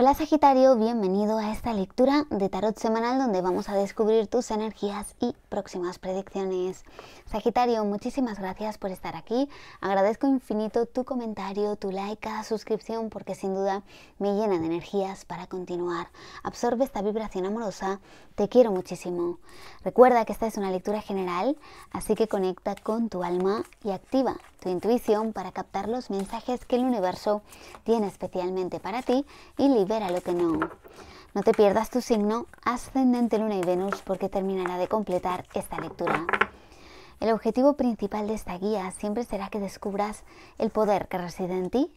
Hola Sagitario, bienvenido a esta lectura de tarot semanal donde vamos a descubrir tus energías y próximas predicciones. Sagitario, muchísimas gracias por estar aquí. Agradezco infinito tu comentario, tu like, cada suscripción porque sin duda me llena de energías para continuar. Absorbe esta vibración amorosa, te quiero muchísimo. Recuerda que esta es una lectura general, así que conecta con tu alma y activa tu intuición para captar los mensajes que el universo tiene especialmente para ti y ver a lo que no. No te pierdas tu signo ascendente Luna y Venus porque terminará de completar esta lectura. El objetivo principal de esta guía siempre será que descubras el poder que reside en ti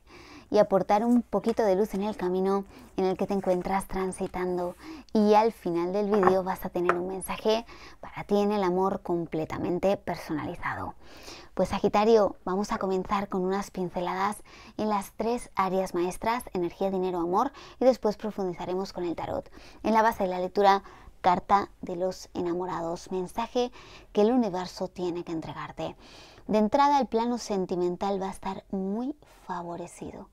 y aportar un poquito de luz en el camino en el que te encuentras transitando. Y al final del vídeo vas a tener un mensaje para ti en el amor completamente personalizado. Pues Sagitario, vamos a comenzar con unas pinceladas en las tres áreas maestras, energía, dinero, amor, y después profundizaremos con el tarot. En la base de la lectura carta de los enamorados, mensaje que el universo tiene que entregarte. De entrada, el plano sentimental va a estar muy favorecido.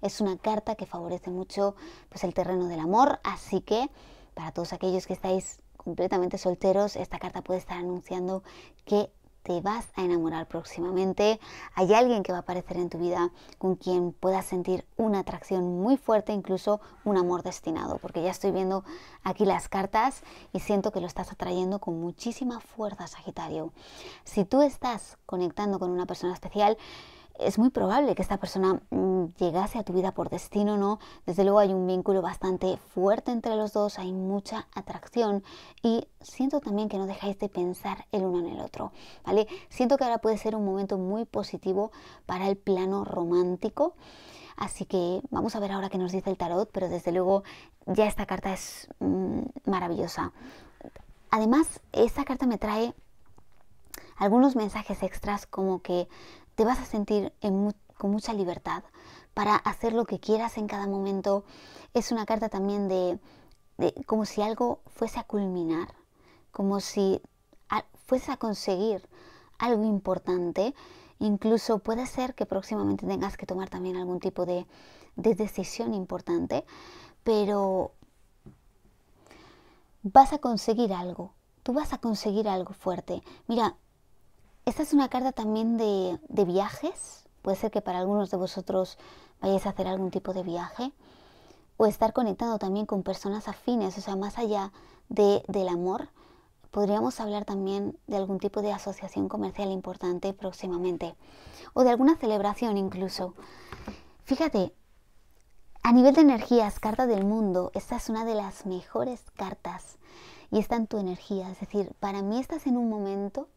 Es una carta que favorece mucho pues, el terreno del amor, así que para todos aquellos que estáis completamente solteros, esta carta puede estar anunciando que te vas a enamorar próximamente, hay alguien que va a aparecer en tu vida con quien puedas sentir una atracción muy fuerte, incluso un amor destinado, porque ya estoy viendo aquí las cartas y siento que lo estás atrayendo con muchísima fuerza, Sagitario. Si tú estás conectando con una persona especial, es muy probable que esta persona mm, llegase a tu vida por destino, ¿no? Desde luego hay un vínculo bastante fuerte entre los dos, hay mucha atracción y siento también que no dejáis de pensar el uno en el otro, ¿vale? Siento que ahora puede ser un momento muy positivo para el plano romántico. Así que vamos a ver ahora qué nos dice el tarot, pero desde luego ya esta carta es mm, maravillosa. Además, esta carta me trae algunos mensajes extras como que te vas a sentir con mucha libertad para hacer lo que quieras en cada momento. Es una carta también de, como si algo fuese a culminar, como si fuese a conseguir algo importante. Incluso puede ser que próximamente tengas que tomar también algún tipo de, de decisión importante, pero vas a conseguir algo. Tú vas a conseguir algo fuerte. Mira, esta es una carta también de, viajes. Puede ser que para algunos de vosotros vayáis a hacer algún tipo de viaje o estar conectado también con personas afines, o sea, más allá del amor, podríamos hablar también de algún tipo de asociación comercial importante próximamente o de alguna celebración incluso. Fíjate, a nivel de energías, carta del mundo, esta es una de las mejores cartas y está en tu energía, es decir, para mí estás en un momento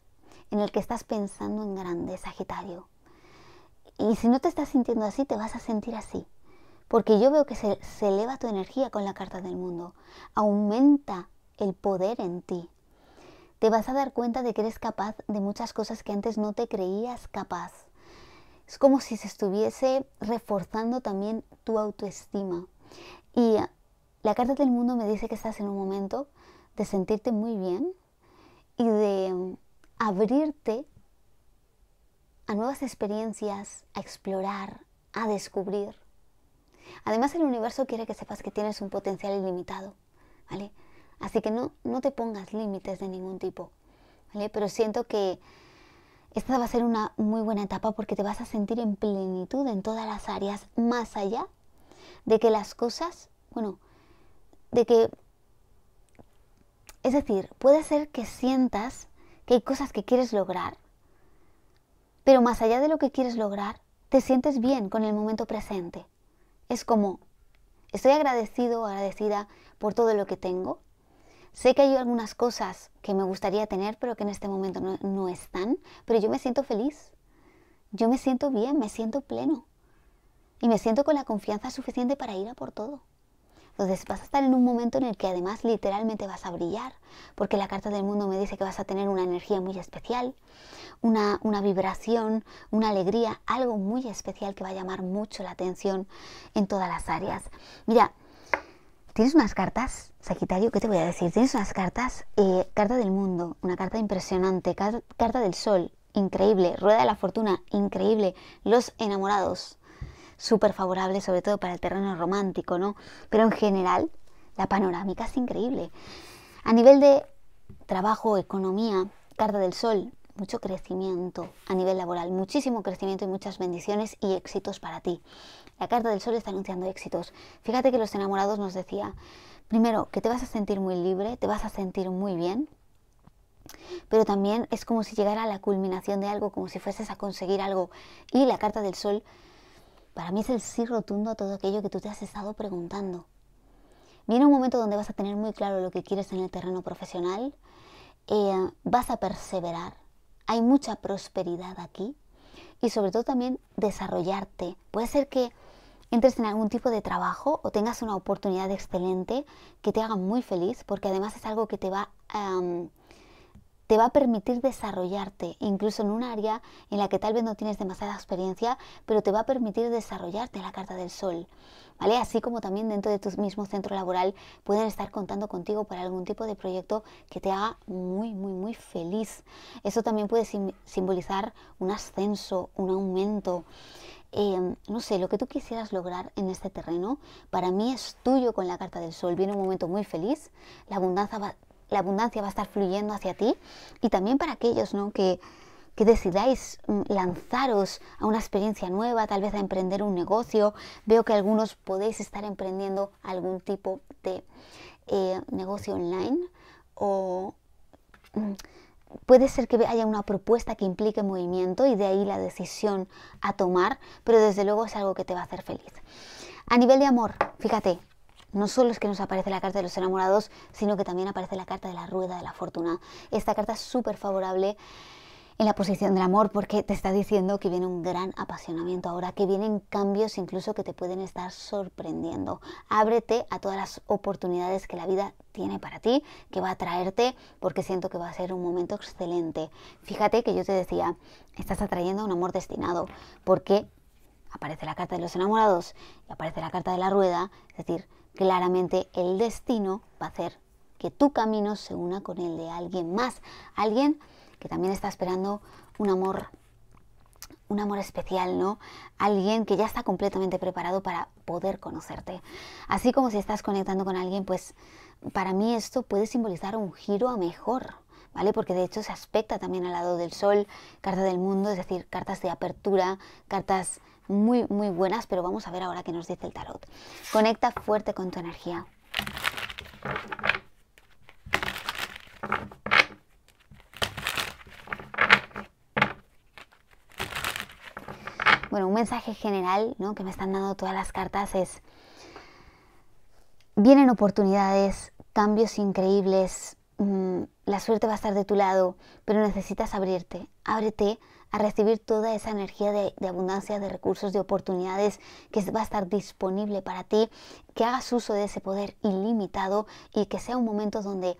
en el que estás pensando en grande, Sagitario. Y si no te estás sintiendo así, te vas a sentir así. Porque yo veo que se, eleva tu energía con la carta del mundo. Aumenta el poder en ti. Te vas a dar cuenta de que eres capaz de muchas cosas que antes no te creías capaz. Es como si se estuviese reforzando también tu autoestima. Y la carta del mundo me dice que estás en un momento de sentirte muy bien y de abrirte a nuevas experiencias, a explorar, a descubrir. Además, el universo quiere que sepas que tienes un potencial ilimitado, ¿vale? Así que no, no te pongas límites de ningún tipo, ¿vale? Pero siento que esta va a ser una muy buena etapa porque te vas a sentir en plenitud en todas las áreas, más allá de que las cosas, bueno, de que... Es decir, puede ser que sientas que hay cosas que quieres lograr. Pero más allá de lo que quieres lograr, te sientes bien con el momento presente. Es como, estoy agradecido, o agradecida por todo lo que tengo. Sé que hay algunas cosas que me gustaría tener, pero que en este momento no están, pero yo me siento feliz. Yo me siento bien, me siento pleno. Y me siento con la confianza suficiente para ir a por todo. Entonces vas a estar en un momento en el que además literalmente vas a brillar, porque la carta del mundo me dice que vas a tener una energía muy especial, una, una vibración, una alegría, algo muy especial que va a llamar mucho la atención en todas las áreas. Mira, tienes unas cartas, Sagitario, ¿qué te voy a decir? Tienes unas cartas, eh, carta del mundo, una carta impresionante, carta del sol, increíble, rueda de la fortuna, increíble, los enamorados, súper favorable, sobre todo para el terreno romántico, ¿no? Pero en general, la panorámica es increíble. A nivel de trabajo, economía, carta del sol, mucho crecimiento a nivel laboral, muchísimo crecimiento y muchas bendiciones y éxitos para ti. La carta del sol está anunciando éxitos. Fíjate que los enamorados nos decía, primero, que te vas a sentir muy libre, te vas a sentir muy bien, pero también es como si llegara a la culminación de algo, como si fueses a conseguir algo. Y la carta del sol para mí es el sí rotundo a todo aquello que tú te has estado preguntando. Viene un momento donde vas a tener muy claro lo que quieres en el terreno profesional, eh, vas a perseverar, hay mucha prosperidad aquí y sobre todo también desarrollarte. Puede ser que entres en algún tipo de trabajo o tengas una oportunidad excelente que te haga muy feliz porque además es algo que te va a te va a permitir desarrollarte, incluso en un área en la que tal vez no tienes demasiada experiencia, pero te va a permitir desarrollarte la carta del sol. ¿Vale? Así como también dentro de tu mismo centro laboral pueden estar contando contigo para algún tipo de proyecto que te haga muy, muy, muy feliz. Eso también puede simbolizar un ascenso, un aumento. Em, no sé, lo que tú quisieras lograr en este terreno, para mí es tuyo con la carta del sol. Viene un momento muy feliz, la abundancia va, la abundancia va a estar fluyendo hacia ti y también para aquellos ¿no? que, que decidáis mm, lanzaros a una experiencia nueva, tal vez a emprender un negocio. Veo que algunos podéis estar emprendiendo algún tipo de eh, negocio online o mm, puede ser que haya una propuesta que implique movimiento y de ahí la decisión a tomar, pero desde luego es algo que te va a hacer feliz. A nivel de amor, fíjate, no solo es que nos aparece la carta de los enamorados, sino que también aparece la carta de la rueda de la fortuna. Esta carta es súper favorable en la posición del amor porque te está diciendo que viene un gran apasionamiento ahora, que vienen cambios incluso que te pueden estar sorprendiendo. Ábrete a todas las oportunidades que la vida tiene para ti, que va a traerte, porque siento que va a ser un momento excelente. Fíjate que yo te decía, estás atrayendo un amor destinado, porque aparece la carta de los enamorados y aparece la carta de la rueda, es decir, claramente el destino va a hacer que tu camino se una con el de alguien más, alguien que también está esperando un amor un amor especial, ¿no? Alguien que ya está completamente preparado para poder conocerte. Así como si estás conectando con alguien, pues para mí esto puede simbolizar un giro a mejor, ¿vale? Porque de hecho se aspecta también al lado del sol, carta del mundo, es decir, cartas de apertura, cartas muy, muy buenas, pero vamos a ver ahora qué nos dice el tarot. Conecta fuerte con tu energía. Bueno, un mensaje general ¿no? que me están dando todas las cartas es, vienen oportunidades, cambios increíbles, mm, la suerte va a estar de tu lado, pero necesitas abrirte, ábrete a recibir toda esa energía de, abundancia, de recursos, de oportunidades que va a estar disponible para ti, que hagas uso de ese poder ilimitado y que sea un momento donde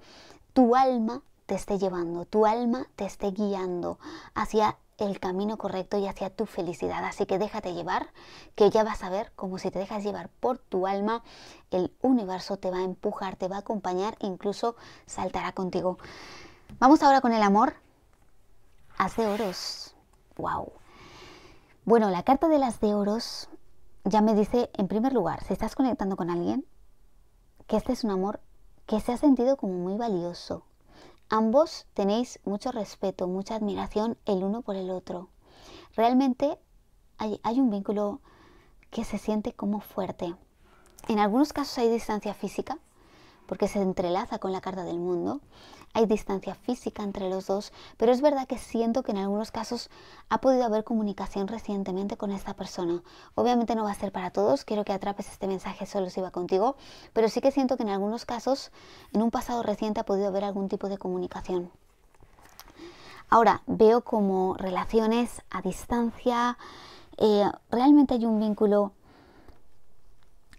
tu alma te esté llevando, tu alma te esté guiando hacia el camino correcto y hacia tu felicidad. Así que déjate llevar, que ya vas a ver como si te dejas llevar por tu alma, el universo te va a empujar, te va a acompañar, incluso saltará contigo. Vamos ahora con el amor. Haz de oros. ¡Wow! Bueno, la carta de las de oros ya me dice, en primer lugar, si estás conectando con alguien, que este es un amor que se ha sentido como muy valioso. Ambos tenéis mucho respeto, mucha admiración el uno por el otro. Realmente hay, hay un vínculo que se siente como fuerte. En algunos casos hay distancia física, porque se entrelaza con la carta del mundo, hay distancia física entre los dos, pero es verdad que siento que en algunos casos ha podido haber comunicación recientemente con esta persona. Obviamente no va a ser para todos, quiero que atrapes este mensaje solo si va contigo, pero sí que siento que en algunos casos, en un pasado reciente, ha podido haber algún tipo de comunicación. Ahora, veo como relaciones a distancia, eh, realmente hay un vínculo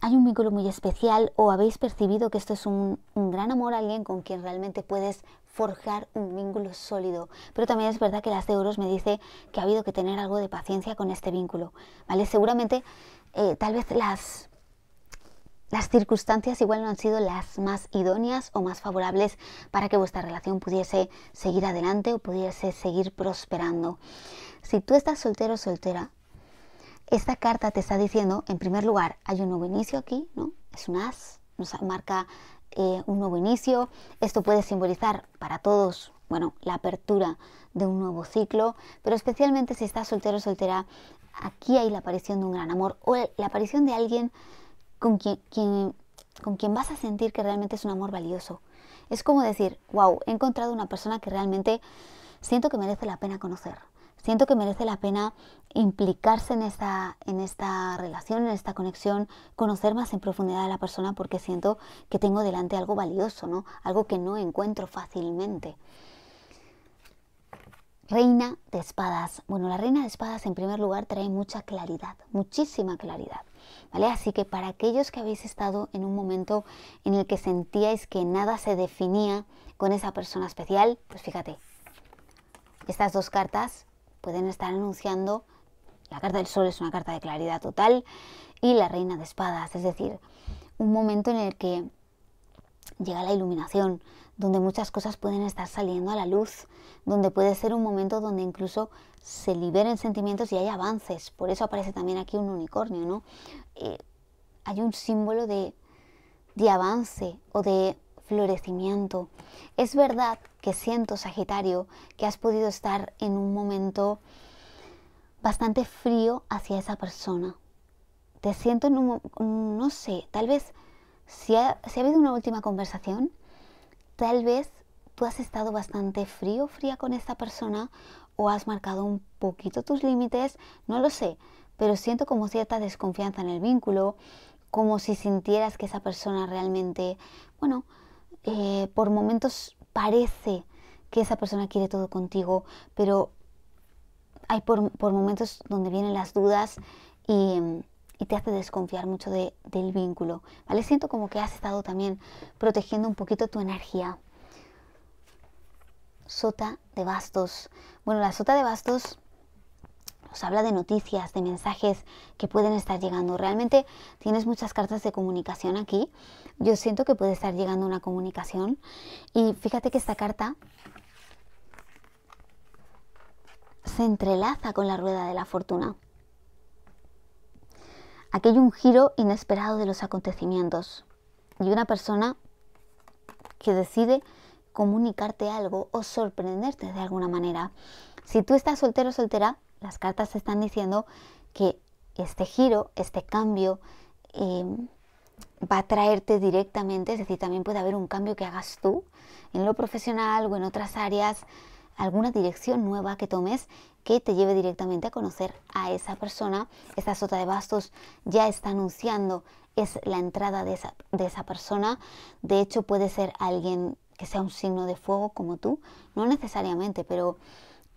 hay un vínculo muy especial o habéis percibido que esto es un, gran amor a alguien con quien realmente puedes forjar un vínculo sólido. Pero también es verdad que las de oros me dice que ha habido que tener algo de paciencia con este vínculo. ¿vale? Seguramente, eh, tal vez las, las circunstancias igual no han sido las más idóneas o más favorables para que vuestra relación pudiese seguir adelante o pudiese seguir prosperando. Si tú estás soltero o soltera, esta carta te está diciendo, en primer lugar, hay un nuevo inicio aquí, ¿no? Es un as, nos marca eh, un nuevo inicio. Esto puede simbolizar para todos, bueno, la apertura de un nuevo ciclo, pero especialmente si estás soltero o soltera, aquí hay la aparición de un gran amor o la aparición de alguien con con quien vas a sentir que realmente es un amor valioso. Es como decir, wow, he encontrado una persona que realmente siento que merece la pena conocer, siento que merece la pena implicarse en esta, en esta relación, en esta conexión, conocer más en profundidad a la persona porque siento que tengo delante algo valioso, Algo que no encuentro fácilmente. Reina de espadas. Bueno, la reina de espadas en primer lugar trae mucha claridad, muchísima claridad. ¿Vale? Así que para aquellos que habéis estado en un momento en el que sentíais que nada se definía con esa persona especial, pues fíjate, estas dos cartas pueden estar anunciando la carta del sol es una carta de claridad total y la reina de espadas, es decir, un momento en el que llega la iluminación, donde muchas cosas pueden estar saliendo a la luz, donde puede ser un momento donde incluso se liberen sentimientos y hay avances. Por eso aparece también aquí un unicornio, ¿no? Eh, hay un símbolo de, de avance o de florecimiento. Es verdad que siento, Sagitario, que has podido estar en un momento bastante frío hacia esa persona. Te siento en un, no sé, tal vez si ha, si ha habido una última conversación, tal vez tú has estado bastante frío, fría con esta persona o has marcado un poquito tus límites, no lo sé, pero siento como cierta desconfianza en el vínculo, como si sintieras que esa persona realmente, bueno, eh, por momentos parece que esa persona quiere todo contigo, pero hay por, momentos donde vienen las dudas y, te hace desconfiar mucho del vínculo, ¿vale? Siento como que has estado también protegiendo un poquito tu energía. Sota de bastos. Bueno, la sota de bastos habla de noticias, de mensajes que pueden estar llegando. Realmente tienes muchas cartas de comunicación aquí. Yo siento que puede estar llegando una comunicación. Y fíjate que esta carta se entrelaza con la rueda de la fortuna. Aquí hay un giro inesperado de los acontecimientos y una persona que decide comunicarte algo o sorprenderte de alguna manera. Si tú estás soltero o soltera, las cartas están diciendo que este giro, este cambio, em, va a traerte directamente, es decir, también puede haber un cambio que hagas tú en lo profesional o en otras áreas, alguna dirección nueva que tomes que te lleve directamente a conocer a esa persona. Esta sota de bastos ya está anunciando, es la entrada de esa, de esa persona. De hecho, puede ser alguien que sea un signo de fuego como tú, no necesariamente, pero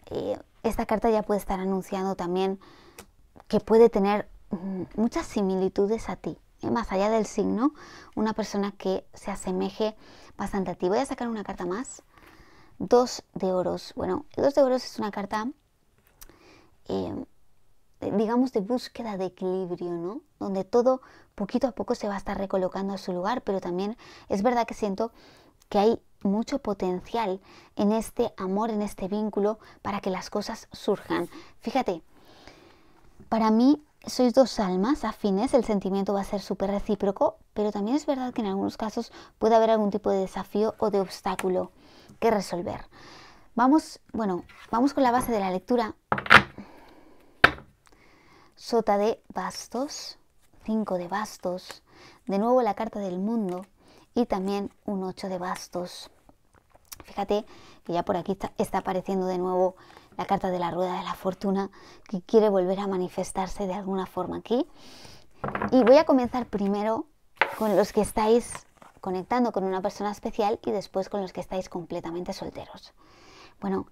eh, esta carta ya puede estar anunciando también que puede tener mm, muchas similitudes a ti, ¿eh? más allá del signo, una persona que se asemeje bastante a ti. Voy a sacar una carta más, dos de oros. Bueno, dos de oros es una carta, em, digamos, de búsqueda de equilibrio, ¿no? Donde todo poquito a poco se va a estar recolocando a su lugar, pero también es verdad que siento que hay mucho potencial en este amor, en este vínculo, para que las cosas surjan. Fíjate, para mí sois dos almas afines, el sentimiento va a ser súper recíproco, pero también es verdad que en algunos casos puede haber algún tipo de desafío o de obstáculo que resolver. Vamos, bueno, vamos con la base de la lectura. Sota de bastos, 5 de bastos, de nuevo la carta del mundo, y también un 8 de bastos. Fíjate que ya por aquí está, apareciendo de nuevo la carta de la rueda de la fortuna que quiere volver a manifestarse de alguna forma aquí. Y voy a comenzar primero con los que estáis conectando con una persona especial y después con los que estáis completamente solteros. Bueno,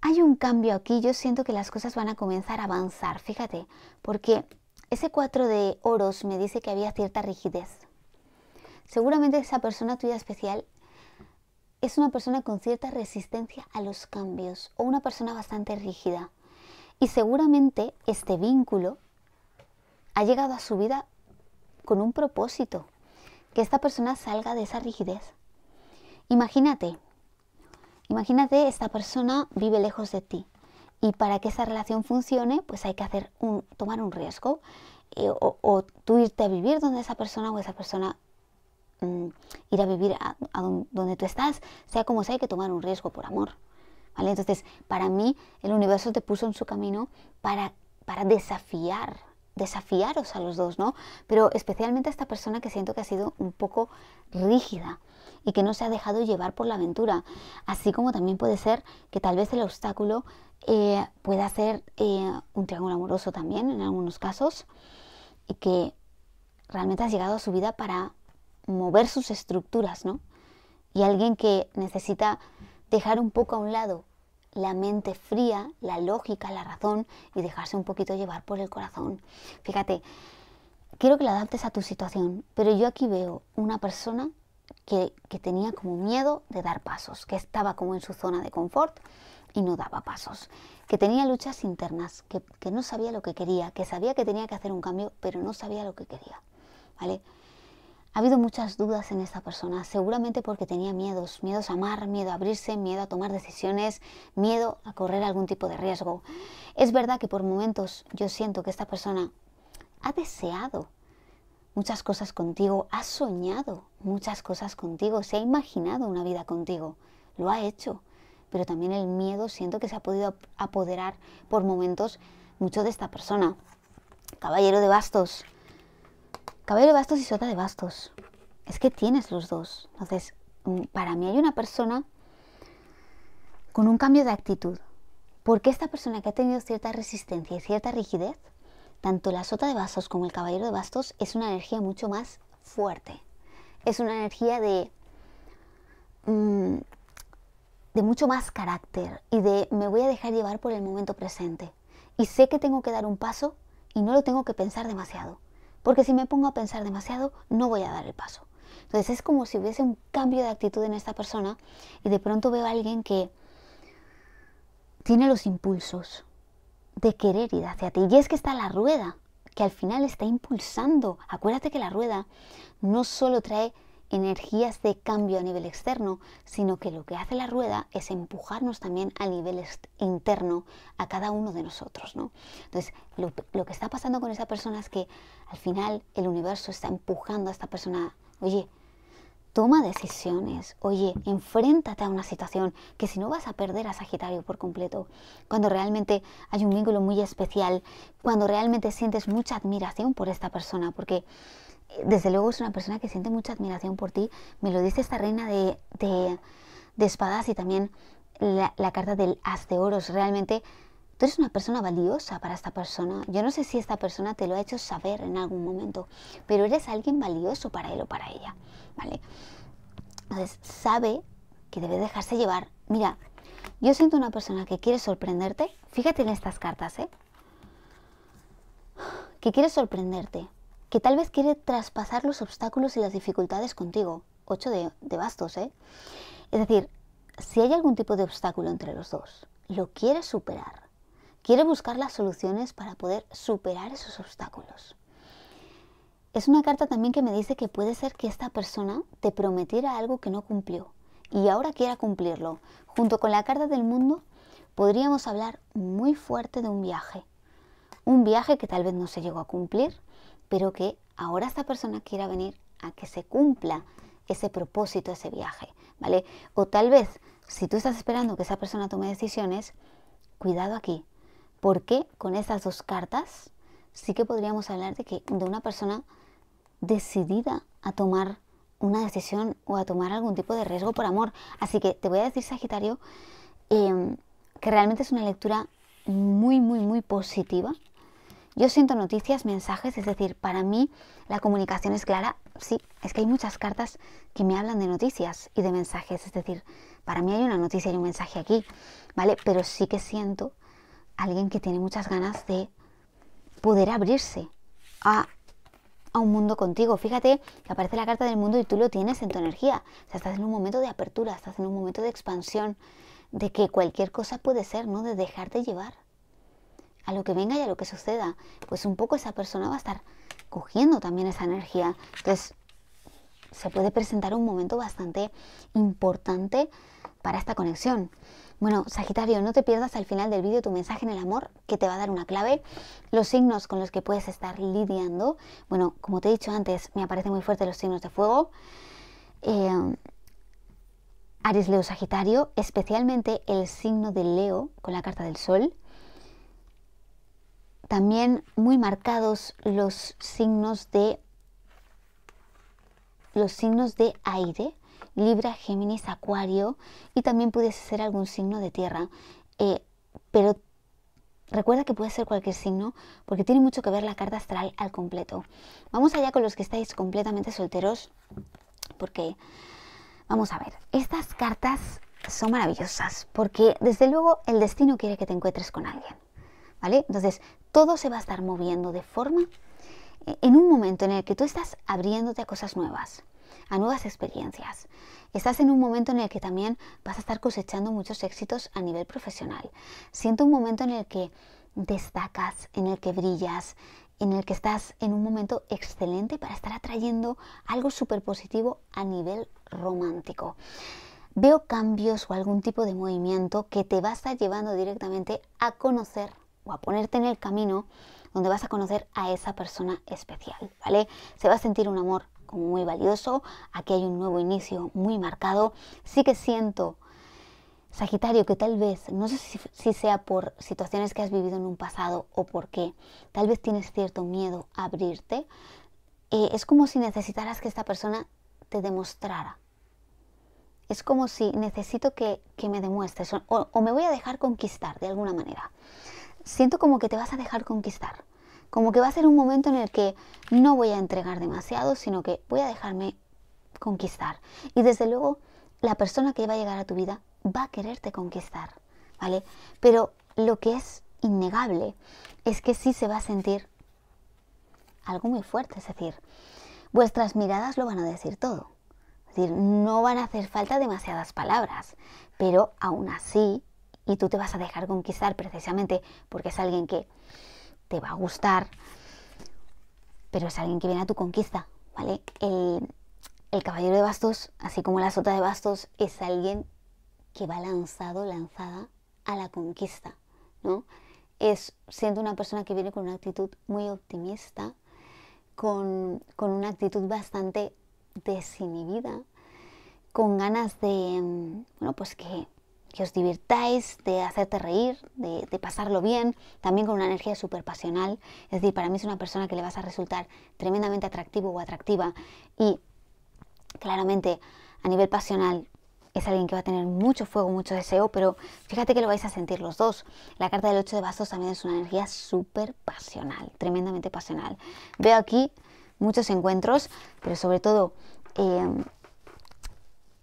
hay un cambio aquí, yo siento que las cosas van a comenzar a avanzar, fíjate, porque ese 4 de oros me dice que había cierta rigidez, Seguramente esa persona tuya especial es una persona con cierta resistencia a los cambios o una persona bastante rígida. Y seguramente este vínculo ha llegado a su vida con un propósito, que esta persona salga de esa rigidez. Imagínate, imagínate esta persona vive lejos de ti y para que esa relación funcione, pues hay que hacer un, tomar un riesgo eh, o, o tú irte a vivir donde esa persona o esa persona Mm, ir a vivir a, donde tú estás, sea como sea, hay que tomar un riesgo por amor. ¿vale? Entonces, para mí, el universo te puso en su camino para, para desafiar, desafiaros a los dos, ¿no? Pero especialmente a esta persona que siento que ha sido un poco rígida y que no se ha dejado llevar por la aventura. Así como también puede ser que tal vez el obstáculo eh, pueda ser eh, un triángulo amoroso también en algunos casos y que realmente has llegado a su vida para mover sus estructuras, ¿no? Y alguien que necesita dejar un poco a un lado la mente fría, la lógica, la razón y dejarse un poquito llevar por el corazón. Fíjate, quiero que la adaptes a tu situación, pero yo aquí veo una persona que, que, tenía como miedo de dar pasos, que estaba como en su zona de confort y no daba pasos, que tenía luchas internas, que, que no sabía lo que quería, que sabía que tenía que hacer un cambio, pero no sabía lo que quería. ¿Vale? Ha habido muchas dudas en esta persona, seguramente porque tenía miedos, miedos a amar, miedo a abrirse, miedo a tomar decisiones, miedo a correr algún tipo de riesgo. Es verdad que por momentos yo siento que esta persona ha deseado muchas cosas contigo, ha soñado muchas cosas contigo, se ha imaginado una vida contigo, lo ha hecho, pero también el miedo siento que se ha podido apoderar por momentos mucho de esta persona. Caballero de bastos, Cabello de bastos y sota de bastos. Es que tienes los dos. Entonces, mm, para mí hay una persona con un cambio de actitud. Porque esta persona que ha tenido cierta resistencia y cierta rigidez, tanto la sota de bastos como el caballero de bastos es una energía mucho más fuerte. Es una energía de, mm, de mucho más carácter y de me voy a dejar llevar por el momento presente. Y sé que tengo que dar un paso y no lo tengo que pensar demasiado porque si me pongo a pensar demasiado no voy a dar el paso. Entonces es como si hubiese un cambio de actitud en esta persona y de pronto veo a alguien que tiene los impulsos de querer ir hacia ti. Y es que está la rueda, que al final está impulsando. Acuérdate que la rueda no solo trae energías de cambio a nivel externo, sino que lo que hace la rueda es empujarnos también a nivel interno, a cada uno de nosotros. ¿no? Entonces, lo, lo que está pasando con esa persona es que al final el universo está empujando a esta persona, oye, toma decisiones. Oye, enfréntate a una situación que si no vas a perder a Sagitario por completo. Cuando realmente hay un vínculo muy especial, cuando realmente sientes mucha admiración por esta persona, porque desde luego es una persona que siente mucha admiración por ti. Me lo dice esta reina de, de, espadas y también la, carta del as de oros. Realmente tú eres una persona valiosa para esta persona. Yo no sé si esta persona te lo ha hecho saber en algún momento, pero eres alguien valioso para él o para ella. ¿Vale? Entonces sabe que debe dejarse llevar. Mira, yo siento una persona que quiere sorprenderte. Fíjate en estas cartas, ¿eh? Que quiere sorprenderte que tal vez quiere traspasar los obstáculos y las dificultades contigo. Ocho de, de, bastos, ¿eh? Es decir, si hay algún tipo de obstáculo entre los dos, lo quiere superar. Quiere buscar las soluciones para poder superar esos obstáculos. Es una carta también que me dice que puede ser que esta persona te prometiera algo que no cumplió y ahora quiera cumplirlo. Junto con la carta del mundo, podríamos hablar muy fuerte de un viaje. Un viaje que tal vez no se llegó a cumplir, pero que ahora esta persona quiera venir a que se cumpla ese propósito, ese viaje, ¿vale? O tal vez, si tú estás esperando que esa persona tome decisiones, cuidado aquí, porque con estas dos cartas sí que podríamos hablar de que de una persona decidida a tomar una decisión o a tomar algún tipo de riesgo por amor. Así que te voy a decir, Sagitario, em, que realmente es una lectura muy, muy, muy positiva yo siento noticias, mensajes, es decir, para mí la comunicación es clara. Sí, es que hay muchas cartas que me hablan de noticias y de mensajes, es decir, para mí hay una noticia y un mensaje aquí, ¿vale? Pero sí que siento alguien que tiene muchas ganas de poder abrirse a, a un mundo contigo. Fíjate que aparece la carta del mundo y tú lo tienes en tu energía. O sea, estás en un momento de apertura, estás en un momento de expansión, de que cualquier cosa puede ser, ¿no? De dejarte llevar a lo que venga y a lo que suceda, pues un poco esa persona va a estar cogiendo también esa energía. Entonces, se puede presentar un momento bastante importante para esta conexión. Bueno, Sagitario, no te pierdas al final del vídeo tu mensaje en el amor, que te va a dar una clave, los signos con los que puedes estar lidiando. Bueno, como te he dicho antes, me aparecen muy fuerte los signos de fuego. Eh, Aries, Leo, Sagitario, especialmente el signo de Leo con la carta del Sol también muy marcados los signos de los signos de aire, Libra, Géminis, Acuario y también puede ser algún signo de tierra. Eh, pero recuerda que puede ser cualquier signo porque tiene mucho que ver la carta astral al completo. Vamos allá con los que estáis completamente solteros porque vamos a ver, estas cartas son maravillosas porque desde luego el destino quiere que te encuentres con alguien. Entonces, todo se va a estar moviendo de forma eh, en un momento en el que tú estás abriéndote a cosas nuevas, a nuevas experiencias. Estás en un momento en el que también vas a estar cosechando muchos éxitos a nivel profesional. Siento un momento en el que destacas, en el que brillas, en el que estás en un momento excelente para estar atrayendo algo súper positivo a nivel romántico. Veo cambios o algún tipo de movimiento que te va a estar llevando directamente a conocer o a ponerte en el camino donde vas a conocer a esa persona especial, ¿vale? Se va a sentir un amor como muy valioso, aquí hay un nuevo inicio muy marcado, sí que siento, Sagitario, que tal vez, no sé si, sea por situaciones que has vivido en un pasado o por qué, tal vez tienes cierto miedo a abrirte, eh, es como si necesitaras que esta persona te demostrara. Es como si necesito que, que me demuestres o me voy a dejar conquistar de alguna manera siento como que te vas a dejar conquistar. Como que va a ser un momento en el que no voy a entregar demasiado, sino que voy a dejarme conquistar. Y desde luego, la persona que va a llegar a tu vida va a quererte conquistar, ¿vale? Pero lo que es innegable es que sí se va a sentir algo muy fuerte, es decir, vuestras miradas lo van a decir todo. Es decir, no van a hacer falta demasiadas palabras, pero aún así y tú te vas a dejar conquistar precisamente porque es alguien que te va a gustar, pero es alguien que viene a tu conquista, ¿vale? El, caballero de bastos, así como la sota de bastos, es alguien que va lanzado, lanzada a la conquista, ¿no? Es siendo una persona que viene con una actitud muy optimista, con, con una actitud bastante desinhibida, con ganas de, mm, bueno, pues que que os divirtáis, de hacerte reír, de, pasarlo bien, también con una energía súper pasional. Es decir, para mí es una persona que le vas a resultar tremendamente atractivo o atractiva y claramente a nivel pasional es alguien que va a tener mucho fuego, mucho deseo, pero fíjate que lo vais a sentir los dos. La carta del 8 de bastos también es una energía súper pasional, tremendamente pasional. Veo aquí muchos encuentros, pero sobre todo eh,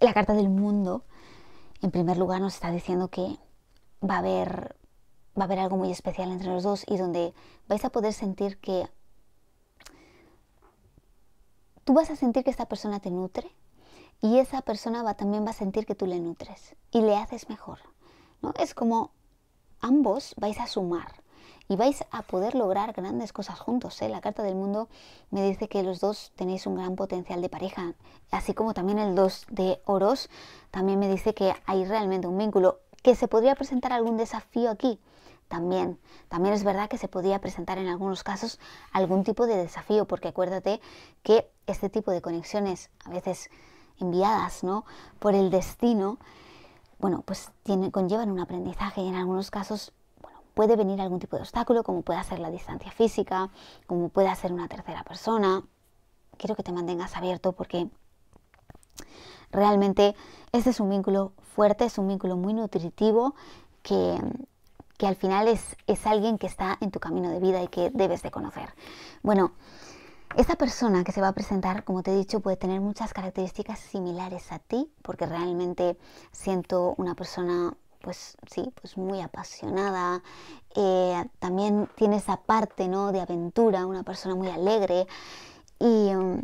la carta del mundo en primer lugar nos está diciendo que va a haber va a haber algo muy especial entre los dos y donde vais a poder sentir que tú vas a sentir que esta persona te nutre y esa persona va, también va a sentir que tú le nutres y le haces mejor. ¿no? Es como ambos vais a sumar y vais a poder lograr grandes cosas juntos. ¿eh? La carta del mundo me dice que los dos tenéis un gran potencial de pareja, así como también el 2 de oros también me dice que hay realmente un vínculo, que se podría presentar algún desafío aquí. También, también es verdad que se podría presentar en algunos casos algún tipo de desafío, porque acuérdate que este tipo de conexiones, a veces enviadas ¿no? por el destino, bueno, pues tiene, conllevan un aprendizaje y en algunos casos puede venir algún tipo de obstáculo, como puede ser la distancia física, como pueda ser una tercera persona. Quiero que te mantengas abierto porque realmente este es un vínculo fuerte, es un vínculo muy nutritivo que, al final es, es alguien que está en tu camino de vida y que debes de conocer. Bueno, esta persona que se va a presentar, como te he dicho, puede tener muchas características similares a ti, porque realmente siento una persona pues sí, pues muy apasionada. Eh, también tiene esa parte ¿no? de aventura, una persona muy alegre. Y um,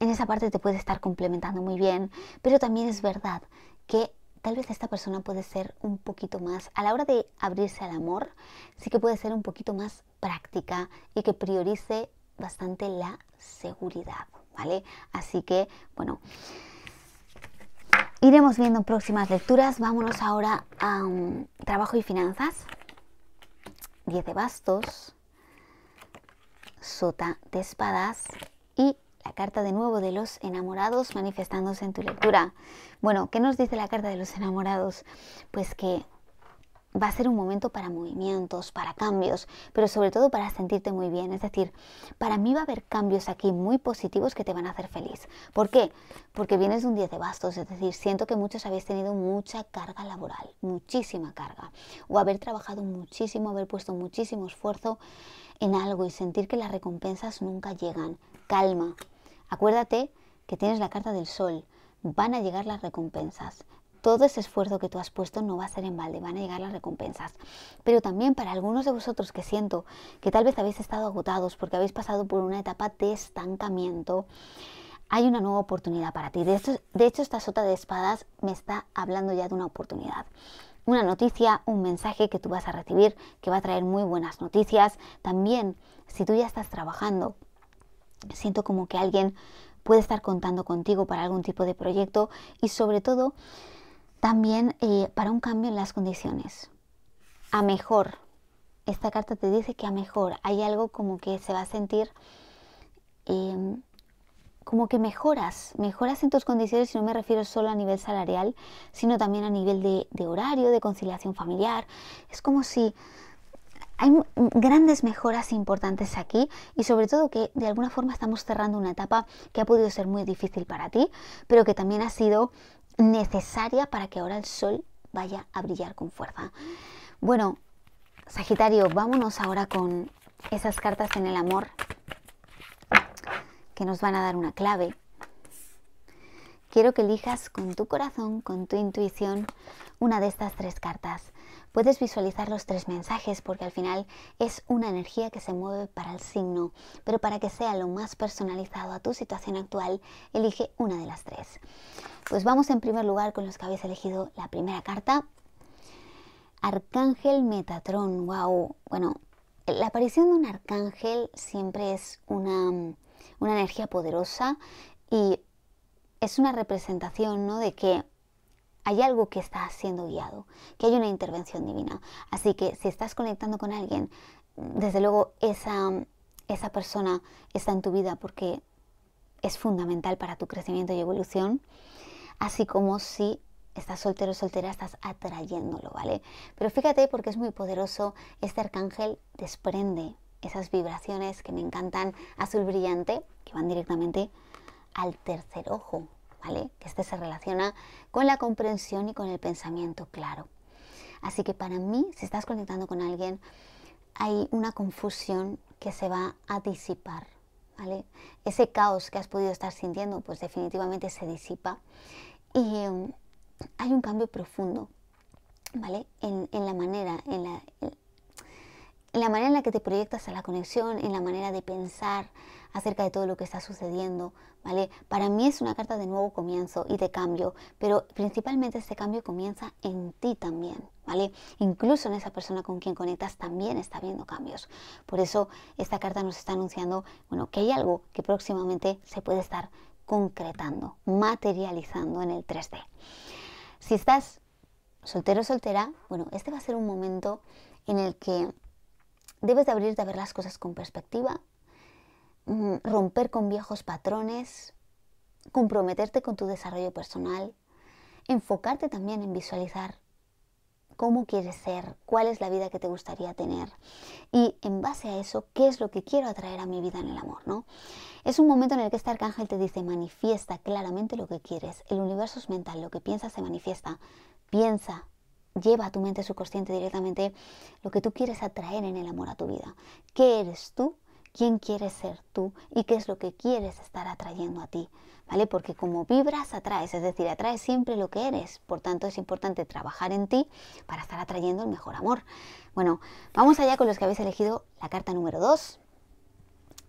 en esa parte te puede estar complementando muy bien. Pero también es verdad que tal vez esta persona puede ser un poquito más, a la hora de abrirse al amor, sí que puede ser un poquito más práctica y que priorice bastante la seguridad. ¿Vale? Así que, bueno, Iremos viendo próximas lecturas. Vámonos ahora a Trabajo y Finanzas. 10 de bastos. Sota de espadas. Y la carta de nuevo de los enamorados manifestándose en tu lectura. Bueno, ¿qué nos dice la carta de los enamorados? Pues que va a ser un momento para movimientos, para cambios, pero sobre todo para sentirte muy bien. Es decir, para mí va a haber cambios aquí muy positivos que te van a hacer feliz. ¿Por qué? Porque vienes de un 10 de bastos, es decir, siento que muchos habéis tenido mucha carga laboral, muchísima carga, o haber trabajado muchísimo, haber puesto muchísimo esfuerzo en algo y sentir que las recompensas nunca llegan. Calma. Acuérdate que tienes la carta del sol, van a llegar las recompensas todo ese esfuerzo que tú has puesto no va a ser en balde, van a llegar las recompensas. Pero también para algunos de vosotros que siento que tal vez habéis estado agotados porque habéis pasado por una etapa de estancamiento, hay una nueva oportunidad para ti. De hecho, esta sota de espadas me está hablando ya de una oportunidad una noticia, un mensaje que tú vas a recibir que va a traer muy buenas noticias. También, si tú ya estás trabajando, siento como que alguien puede estar contando contigo para algún tipo de proyecto y sobre todo también eh, para un cambio en las condiciones. A mejor. Esta carta te dice que a mejor. Hay algo como que se va a sentir em, como que mejoras. Mejoras en tus condiciones y no me refiero solo a nivel salarial, sino también a nivel de, de horario, de conciliación familiar. Es como si hay grandes mejoras importantes aquí y sobre todo que de alguna forma estamos cerrando una etapa que ha podido ser muy difícil para ti, pero que también ha sido necesaria para que ahora el sol vaya a brillar con fuerza. Bueno, Sagitario, vámonos ahora con esas cartas en el amor que nos van a dar una clave quiero que elijas con tu corazón, con tu intuición, una de estas tres cartas. Puedes visualizar los tres mensajes porque al final es una energía que se mueve para el signo, pero para que sea lo más personalizado a tu situación actual, elige una de las tres. Pues vamos en primer lugar con los que habéis elegido la primera carta. Arcángel Metatrón, wow. Bueno, la aparición de un arcángel siempre es una, una energía poderosa y es una representación ¿no? de que hay algo que está siendo guiado, que hay una intervención divina. Así que si estás conectando con alguien, desde luego esa, persona está en tu vida porque es fundamental para tu crecimiento y evolución, así como si estás soltero o soltera, estás atrayéndolo, ¿vale? Pero fíjate porque es muy poderoso, este arcángel desprende esas vibraciones que me encantan, azul brillante, que van directamente al tercer ojo, ¿vale? Que este se relaciona con la comprensión y con el pensamiento claro. Así que para mí, si estás conectando con alguien, hay una confusión que se va a disipar, ¿vale? Ese caos que has podido estar sintiendo, pues definitivamente se disipa y um, hay un cambio profundo, ¿vale? En, la manera, en la, la manera en la que te proyectas a la conexión, en la manera de pensar acerca de todo lo que está sucediendo, ¿vale? Para mí es una carta de nuevo comienzo y de cambio, pero principalmente este cambio comienza en ti también, ¿vale? Incluso en esa persona con quien conectas también está viendo cambios. Por eso esta carta nos está anunciando, bueno, que hay algo que próximamente se puede estar concretando, materializando en el 3D. Si estás soltero o soltera, bueno, este va a ser un momento en el que Debes de abrirte a ver las cosas con perspectiva, mm, romper con viejos patrones, comprometerte con tu desarrollo personal, enfocarte también en visualizar cómo quieres ser, cuál es la vida que te gustaría tener y en base a eso, qué es lo que quiero atraer a mi vida en el amor, ¿no? Es un momento en el que este arcángel te dice, manifiesta claramente lo que quieres, el universo es mental, lo que piensas se manifiesta, piensa, lleva a tu mente subconsciente directamente lo que tú quieres atraer en el amor a tu vida. ¿Qué eres tú? ¿Quién quieres ser tú? ¿Y qué es lo que quieres estar atrayendo a ti? ¿Vale? Porque como vibras, atraes, es decir, atraes siempre lo que eres. Por tanto, es importante trabajar en ti para estar atrayendo el mejor amor. Bueno, vamos allá con los que habéis elegido la carta número 2.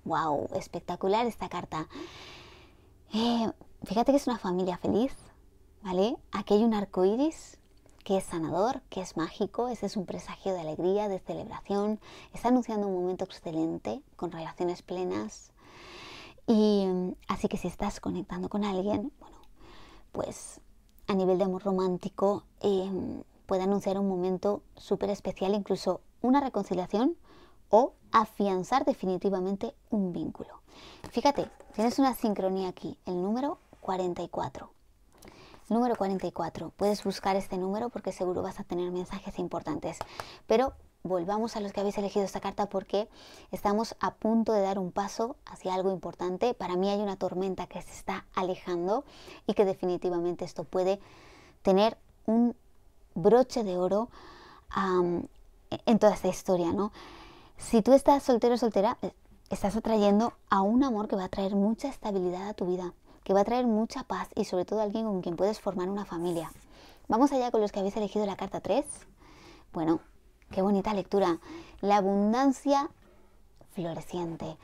¡Wow! Espectacular esta carta. Eh, fíjate que es una familia feliz, ¿vale? Aquí hay un arco iris que es sanador, que es mágico, ese es un presagio de alegría, de celebración, está anunciando un momento excelente con relaciones plenas. Y así que si estás conectando con alguien, bueno, pues a nivel de amor romántico em, puede anunciar un momento súper especial, incluso una reconciliación o afianzar definitivamente un vínculo. Fíjate, tienes una sincronía aquí, el número 44. Número 44. Puedes buscar este número porque seguro vas a tener mensajes importantes. Pero volvamos a los que habéis elegido esta carta porque estamos a punto de dar un paso hacia algo importante. Para mí hay una tormenta que se está alejando y que definitivamente esto puede tener un broche de oro en toda esta historia, Si tú estás soltero o soltera, eh, estás atrayendo a un amor que va a traer mucha estabilidad a tu vida que va a traer mucha paz y sobre todo alguien con quien puedes formar una familia. Vamos allá con los que habéis elegido la carta 3. Bueno, qué bonita lectura. La abundancia floreciente.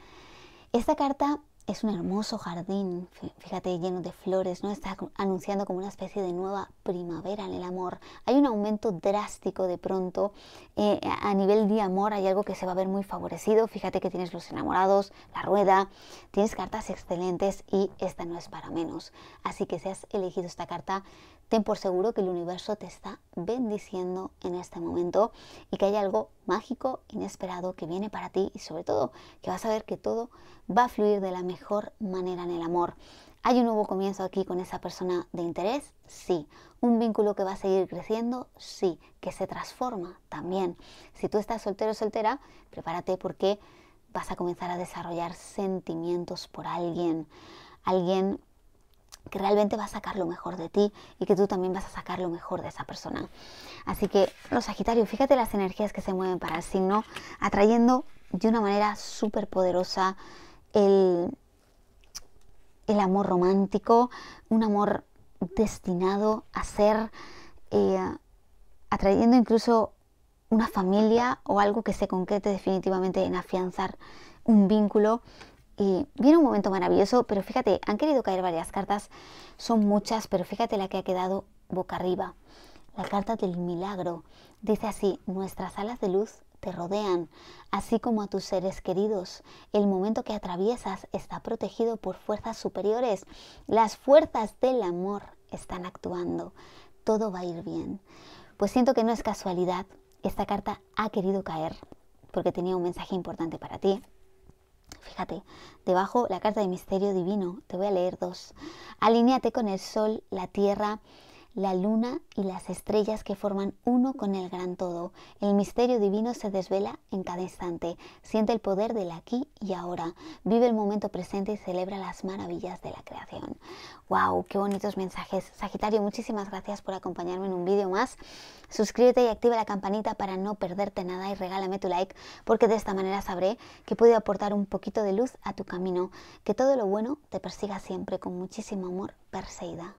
Esta carta es un hermoso jardín, fíjate, lleno de flores, ¿no? Está anunciando como una especie de nueva primavera en el amor. Hay un aumento drástico de pronto. Eh, a nivel de amor hay algo que se va a ver muy favorecido. Fíjate que tienes los enamorados, la rueda, tienes cartas excelentes y esta no es para menos. Así que si has elegido esta carta, ten por seguro que el universo te está bendiciendo en este momento y que hay algo mágico, inesperado que viene para ti y sobre todo que vas a ver que todo va a fluir de la mejor manera en el amor. ¿Hay un nuevo comienzo aquí con esa persona de interés? Sí. ¿Un vínculo que va a seguir creciendo? Sí. ¿Que se transforma? También. Si tú estás soltero o soltera, prepárate porque vas a comenzar a desarrollar sentimientos por alguien. Alguien que realmente va a sacar lo mejor de ti y que tú también vas a sacar lo mejor de esa persona. Así que los Sagitarios, fíjate las energías que se mueven para el signo, atrayendo de una manera súper poderosa el, amor romántico, un amor destinado a ser, eh, atrayendo incluso una familia o algo que se concrete definitivamente en afianzar un vínculo y viene un momento maravilloso, pero fíjate, han querido caer varias cartas, son muchas, pero fíjate la que ha quedado boca arriba. La carta del milagro dice así, nuestras alas de luz te rodean, así como a tus seres queridos. El momento que atraviesas está protegido por fuerzas superiores. Las fuerzas del amor están actuando. Todo va a ir bien. Pues siento que no es casualidad. Esta carta ha querido caer porque tenía un mensaje importante para ti. Fíjate, debajo la carta de misterio divino, te voy a leer dos. Alíñate con el sol, la tierra, la luna y las estrellas que forman uno con el gran todo. El misterio divino se desvela en cada instante. Siente el poder del aquí y ahora. Vive el momento presente y celebra las maravillas de la creación. ¡Wow! ¡Qué bonitos mensajes! Sagitario, muchísimas gracias por acompañarme en un vídeo más. Suscríbete y activa la campanita para no perderte nada y regálame tu like porque de esta manera sabré que puedo aportar un poquito de luz a tu camino. Que todo lo bueno te persiga siempre con muchísimo amor, Perseida.